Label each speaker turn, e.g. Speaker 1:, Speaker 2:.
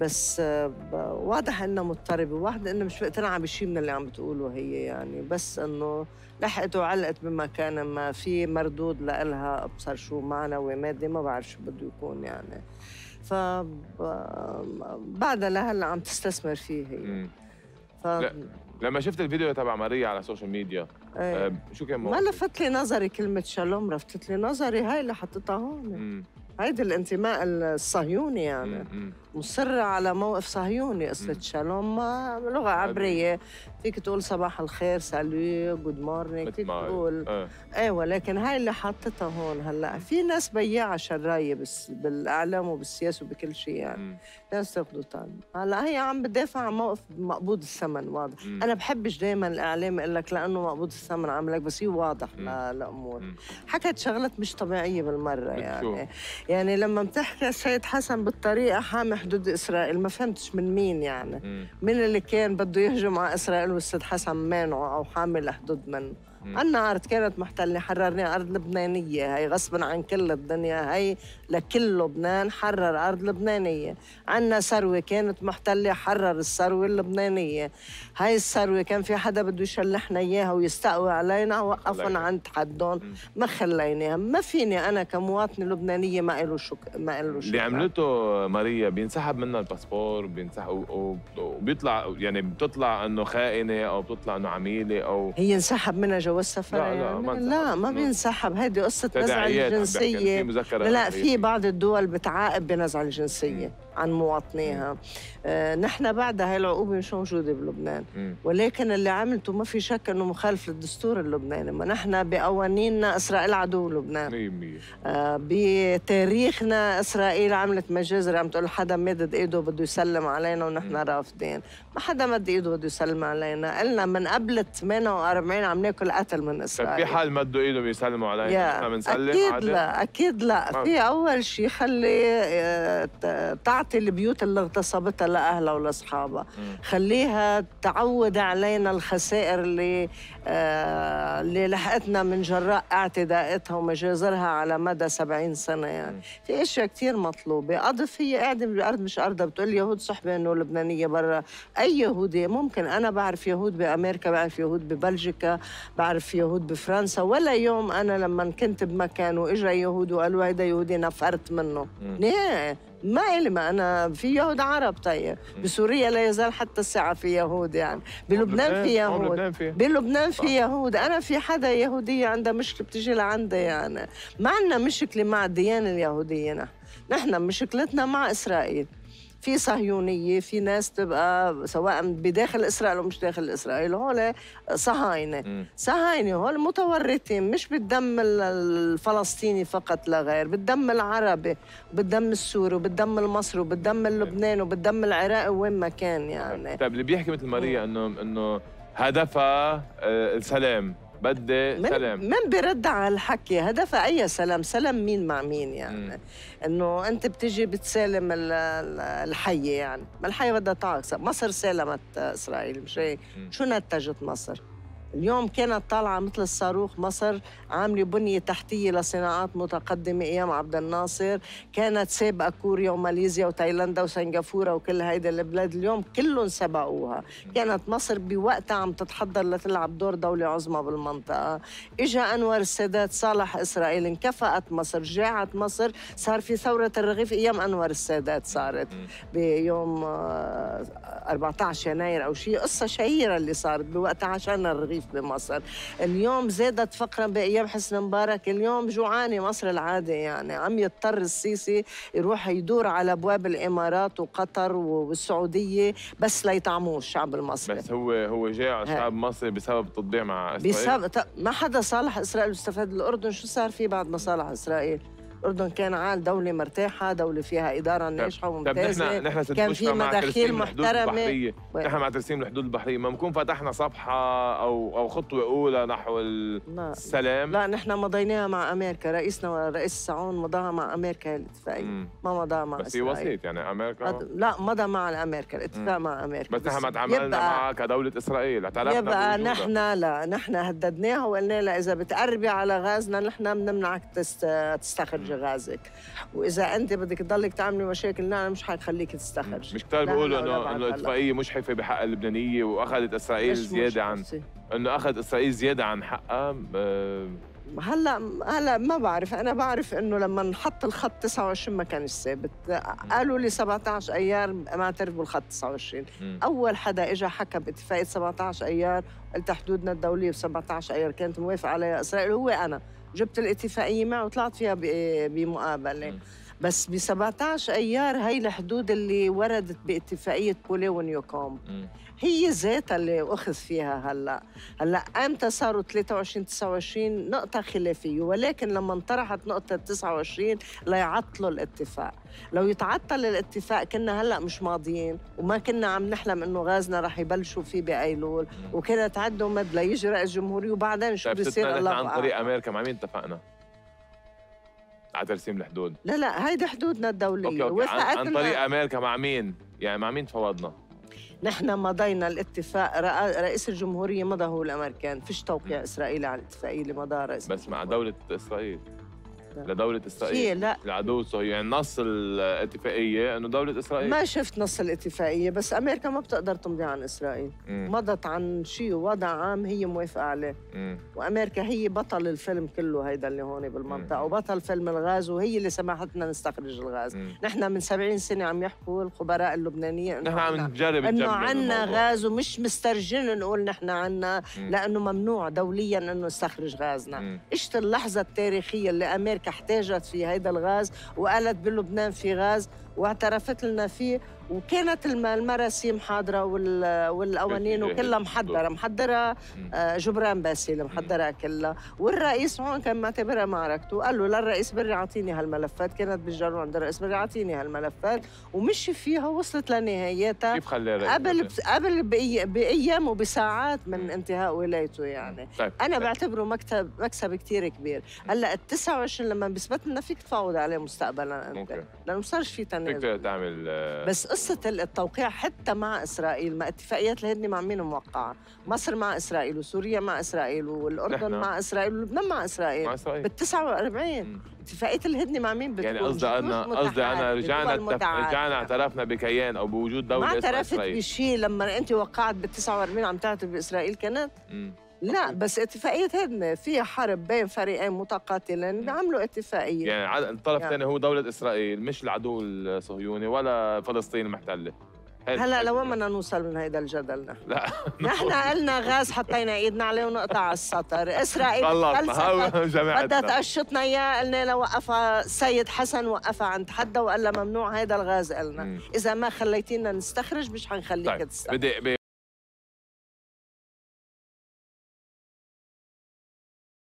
Speaker 1: بس واضح انها مضطربه واضح انها مش مقتنعه بشيء من اللي عم بتقوله هي يعني بس انه لحقت وعلقت بمكان ما في مردود لإلها ابصر شو معنوي مادي ما بعرف شو بده يكون يعني ف بعدها لهلا عم تستثمر فيه هي ف... لا.
Speaker 2: لما شفت الفيديو تبع ماريا على السوشيال ميديا أيه. آه، شو كان ما لفت
Speaker 1: لي نظري كلمه شالوم لفتت لي نظري هاي اللي حطيتها هون هيدي الانتماء الصهيوني يعني مم. مصرة على موقف صهيوني قصة شالوم ما لغة عبرية فيك تقول صباح الخير سالو جود مورنينج فيك تقول اه. ايه ولكن هاي اللي حاطتها هون هلا في ناس بياعة شراية بس بالإعلام وبالسياسة وبكل شيء يعني ناس تاخذوا طعم هلا هي عم بتدافع عن موقف مقبوض الثمن واضح مم. أنا بحبش دائما الإعلام يقول لك لأنه مقبوض الثمن عم لك بس هي واضح للأمور حكت شغلات مش طبيعية بالمرة يعني يعني لما بتحكي السيد حسن بالطريقة حامي حدود اسرائيل ما فهمتش من مين يعني مين اللي كان بده يهجم على اسرائيل والسيد حسن مانعه او حامل حدود من عنا ارض كانت محتله حررنا ارض لبنانيه هي غصبا عن كل الدنيا هي لكل لبنان حرر ارض لبنانيه عنا ثروه كانت محتله حرر الثروه اللبنانيه هاي الثروه كان في حدا بده يشلحنا اياها ويستقوي علينا وقفنا عند حدهم ما خليناها ما فيني انا كمواطنه لبنانيه ما له شك ما له شك اللي
Speaker 2: عملته ماريا بينسحب منها الباسبور بينسحب وبيطلع يعني بتطلع انه خائنه او بتطلع انه عميله
Speaker 1: او هي انسحب منها جواز والسفر لا لا يعني. ما, يعني. لا ما بينسحب هذه قصة نزع الجنسية لا لا في بعض الدول بتعاقب بنزع الجنسية مم. عن مواطنيها آه نحن بعد هاي العقوبة مش موجودة بلبنان مم. ولكن اللي عملته ما في شك أنه مخالف للدستور اللبناني ما نحن بقوانيننا إسرائيل عدو لبنان آه بتاريخنا إسرائيل عملت مجازر عم تقول حدا مدد إيده بده يسلم علينا ونحن رافضين ما حدا مد إيده بده يسلم علينا قلنا من قبل 48 عم ناكل قتل من اسرائيل في
Speaker 2: حال مدوا ايده بيسلموا علينا احنا بنسلم اكيد عادل. لا
Speaker 1: اكيد لا نعم. في اول شيء خلي آه، تعطي البيوت اللي اغتصبتها لاهلها ولاصحابها خليها تعود علينا الخسائر اللي آه، اللي لحقتنا من جراء اعتداءاتها ومجازرها على مدى 70 سنه يعني في اشياء كثير مطلوبه اضف هي قاعده بالارض مش ارضها بتقول يهود انه لبنانيه برا اي يهودي ممكن انا بعرف يهود بامريكا بعرف يهود ببلجيكا بعرف بعرف يهود بفرنسا ولا يوم أنا لما كنت بمكان وإجا يهود وقالوا هيدا يهودي نفرت منه ليه ما إلي ما أنا في يهود عرب طيب بسوريا لا يزال حتى الساعة في يهود يعني بلبنان في يهود بلبنان في يهود أنا في حدا يهودية عندها مشكلة بتجي لعندي يعني ما عندنا مشكلة مع الديانة اليهودية نحن مشكلتنا مع إسرائيل في صهيونيه في ناس تبقى سواء بداخل اسرائيل او مش داخل اسرائيل هول صهاينه صهاينه هول متورطين مش بالدم الفلسطيني فقط لا غير بالدم العربي بالدم السوري وبالدم المصري وبالدم اللبناني وبالدم العراقي وين ما كان يعني
Speaker 2: طيب اللي بيحكي مثل ماريا انه انه هدفها آه، السلام بدي من سلام من
Speaker 1: بيرد على الحكي هدف اي سلام سلام مين مع مين يعني انه انت بتجي بتسالم الحيه يعني ما الحيه بدها تعاكسها مصر سالمت اسرائيل مش هيك شو نتجت مصر اليوم كانت طالعة مثل الصاروخ مصر عاملة بنية تحتية لصناعات متقدمة أيام عبد الناصر كانت سابقة كوريا وماليزيا وتايلندا وسنغافورة وكل هيدي البلاد اليوم كلهم سبقوها كانت مصر بوقتها عم تتحضر لتلعب دور دولة عظمى بالمنطقة إجا أنور السادات صالح إسرائيل انكفأت مصر جاعت مصر صار في ثورة الرغيف أيام أنور السادات صارت بيوم 14 آه، يناير أو شيء قصة شهيرة اللي صارت بوقتها عشان الرغيف الشريف بمصر اليوم زادت فقرا بايام حسن مبارك اليوم جوعانه مصر العاده يعني عم يضطر السيسي يروح يدور على ابواب الامارات وقطر والسعوديه بس ليطعموه الشعب المصري بس
Speaker 2: هو هو جاع شعب مصري بسبب التطبيع مع اسرائيل
Speaker 1: بسبب ما حدا صالح اسرائيل واستفاد الاردن شو صار فيه بعد ما صالح اسرائيل الاردن كان عال دوله مرتاحه دوله فيها اداره ناجحه وممتازه نحن كان في مداخيل محترمه نحن مع
Speaker 2: ترسيم الحدود البحريه ما بنكون فتحنا صفحه او او خطوه اولى نحو السلام لا,
Speaker 1: لا نحن مضيناها مع امريكا رئيسنا رئيس السعون مضاها مع امريكا الاتفاقيه ما مضاها مع بس في هي وسيط
Speaker 2: يعني امريكا
Speaker 1: لا مضى مع امريكا الاتفاق مع امريكا بس نحن ما تعاملنا معها
Speaker 2: كدوله اسرائيل اعترفنا يبقى نحن
Speaker 1: لا نحن هددناها وقلنا لها اذا بتقربي على غازنا نحن بنمنعك تستخدم تستخرجي غازك واذا انت بدك تضلك تعملي مشاكل نعم مش حخليك تستخرجي مش كثير بيقولوا انه انه الاتفاقيه
Speaker 2: مشحفه بحق اللبنانيه واخذت اسرائيل زياده عن انه اخذ اسرائيل زياده عن حقها
Speaker 1: هلا هلا ما بعرف انا بعرف انه لما نحط الخط 29 ما كان ثابت قالوا لي 17 ايار ما اعترف بالخط 29 مم. اول حدا اجى حكى باتفاقيه 17 ايار قلت حدودنا الدوليه ب 17 ايار كانت موافق عليها اسرائيل هو انا جبت الاتفاقيه معه وطلعت فيها بمقابله بس ب 17 ايار هي الحدود اللي وردت باتفاقيه بولي ونيوكوم هي ذاتها اللي اخذ فيها هلا هلا امتى صاروا 23 29 نقطه خلافيه ولكن لما انطرحت نقطه 29 ليعطلوا الاتفاق لو يتعطل الاتفاق كنا هلا مش ماضيين وما كنا عم نحلم انه غازنا رح يبلشوا فيه بايلول وكانت عدوا مد رئيس الجمهوري وبعدين شو بيصير الله عن طريق
Speaker 2: امريكا مع مين اتفقنا؟ على ترسيم الحدود
Speaker 1: لا لا هيدي حدودنا الدولية أوكي أوكي. عن, عن طريق
Speaker 2: أمريكا مع مين؟ يعني مع مين تفاوضنا؟
Speaker 1: نحن مضينا الاتفاق رئيس الجمهورية مضى هو الأمريكان فيش توقيع إسرائيلي على الاتفاقية اللي مضى رئيس بس مع دولة
Speaker 2: إسرائيل لدولة إسرائيل لا العدو الصهيوني يعني نص الاتفاقية أنه دولة إسرائيل ما
Speaker 1: شفت نص الاتفاقية بس أمريكا ما بتقدر تمضي عن إسرائيل مم. مضت عن شيء وضع عام هي موافقة عليه مم. وأمريكا هي بطل الفيلم كله هيدا اللي هون بالمنطقة مم. وبطل فيلم الغاز وهي اللي سمحتنا نستخرج الغاز مم. نحن من 70 سنة عم يحكوا الخبراء اللبنانيين نحن عم نجرب أنه عنا غاز ومش مسترجين نقول نحن عنا لأنه ممنوع دوليا أنه نستخرج غازنا اشت اللحظة التاريخية اللي أمريكا احتاجت في هذا الغاز وقالت بلبنان في غاز واعترفت لنا فيه وكانت المراسيم حاضره والقوانين وكلها محضره محضره آه، جبران باسيل محضره كلها والرئيس هون كان معتبرها معركته وقال له للرئيس بري اعطيني هالملفات كانت بالجرو عند الرئيس بري اعطيني هالملفات ومشي فيها وصلت لنهايتها كيف قبل قبل بايام وبساعات من انتهاء ولايته يعني طيب. انا طيب. بعتبره مكتب مكسب كثير كبير هلا ال 29 لما بيثبت لنا فيك تفاوض عليه مستقبلا انت لانه ما صارش في تنازل فيك
Speaker 2: تعمل آه، بس
Speaker 1: قصة التوقيع حتى مع إسرائيل ما اتفاقيات الهدنة مع مين موقعة مصر مع إسرائيل وسوريا مع إسرائيل والأردن مع إسرائيل ولبنان مع إسرائيل مع إسرائيل بال 49 اتفاقية الهدنة مع مين يعني بتكون يعني قصدي أنا قصدي أنا رجعنا التف... رجعنا
Speaker 2: اعترفنا بكيان أو بوجود دولة ما اعترفت بشيء
Speaker 1: لما أنت وقعت بال 49 عم تعترف بإسرائيل كانت؟ مم. لا بس اتفاقية هدنة فيها حرب بين فريقين متقاتلين عملوا اتفاقية يعني الطرف الثاني يعني. هو
Speaker 2: دولة إسرائيل مش العدو الصهيوني ولا فلسطين المحتلة هلا لوين
Speaker 1: يعني. بدنا نوصل من هيدا الجدل نحن؟ لا نحن قلنا غاز حطينا ايدنا عليه ونقطع على السطر، اسرائيل خلصنا بدها تقشطنا اياه قلنا لوقفها سيد حسن وقفها عند حدا وقال ممنوع هيدا الغاز قلنا، اذا ما خليتينا نستخرج مش حنخليك طيب. تستخرج
Speaker 2: بدي